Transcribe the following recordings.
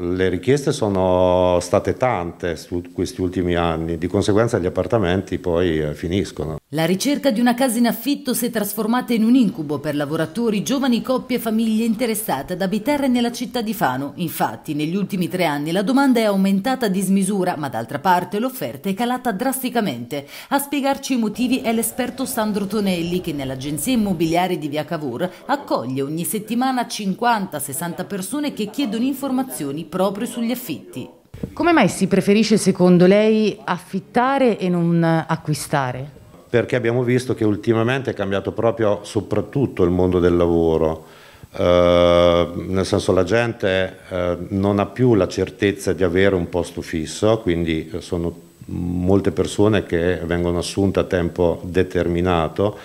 Le richieste sono state tante su questi ultimi anni, di conseguenza gli appartamenti poi eh, finiscono. La ricerca di una casa in affitto si è trasformata in un incubo per lavoratori, giovani coppie e famiglie interessate ad abitare nella città di Fano. Infatti, negli ultimi tre anni la domanda è aumentata a dismisura, ma d'altra parte l'offerta è calata drasticamente. A spiegarci i motivi è l'esperto Sandro Tonelli, che nell'agenzia immobiliare di Via Cavour accoglie ogni settimana 50-60 persone che chiedono informazioni proprio sugli affitti. Come mai si preferisce, secondo lei, affittare e non acquistare? perché abbiamo visto che ultimamente è cambiato proprio soprattutto il mondo del lavoro, eh, nel senso la gente eh, non ha più la certezza di avere un posto fisso, quindi eh, sono molte persone che vengono assunte a tempo determinato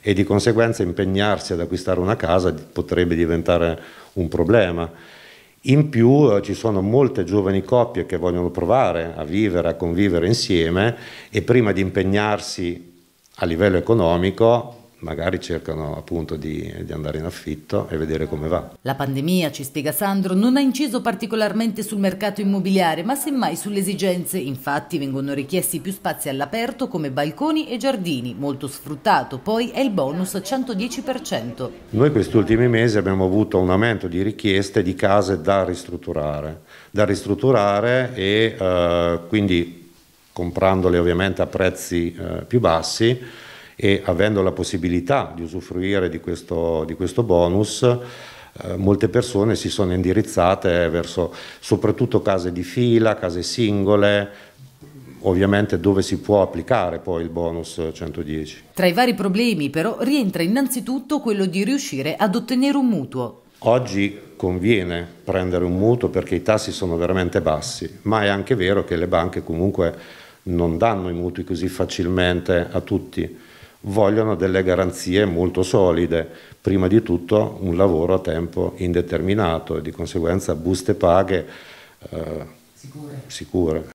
e di conseguenza impegnarsi ad acquistare una casa potrebbe diventare un problema. In più eh, ci sono molte giovani coppie che vogliono provare a vivere, a convivere insieme e prima di impegnarsi a livello economico magari cercano appunto di, di, andare in affitto e vedere come va. La pandemia, ci spiega Sandro, non ha inciso particolarmente sul mercato immobiliare, ma semmai sulle esigenze. Infatti vengono richiesti più spazi all'aperto come balconi e giardini, molto sfruttato poi è il bonus 110%. Noi questi ultimi mesi abbiamo avuto un aumento di richieste di case da ristrutturare, da ristrutturare e eh, quindi comprandole ovviamente a prezzi eh, più bassi e avendo la possibilità di usufruire di questo, di questo bonus, eh, molte persone si sono indirizzate verso soprattutto case di fila, case singole, ovviamente dove si può applicare poi il bonus 110. Tra i vari problemi però rientra innanzitutto quello di riuscire ad ottenere un mutuo. Oggi conviene prendere un mutuo perché i tassi sono veramente bassi, ma è anche vero che le banche comunque non danno i mutui così facilmente a tutti, vogliono delle garanzie molto solide, prima di tutto un lavoro a tempo indeterminato e di conseguenza buste paghe eh, sicure. sicure.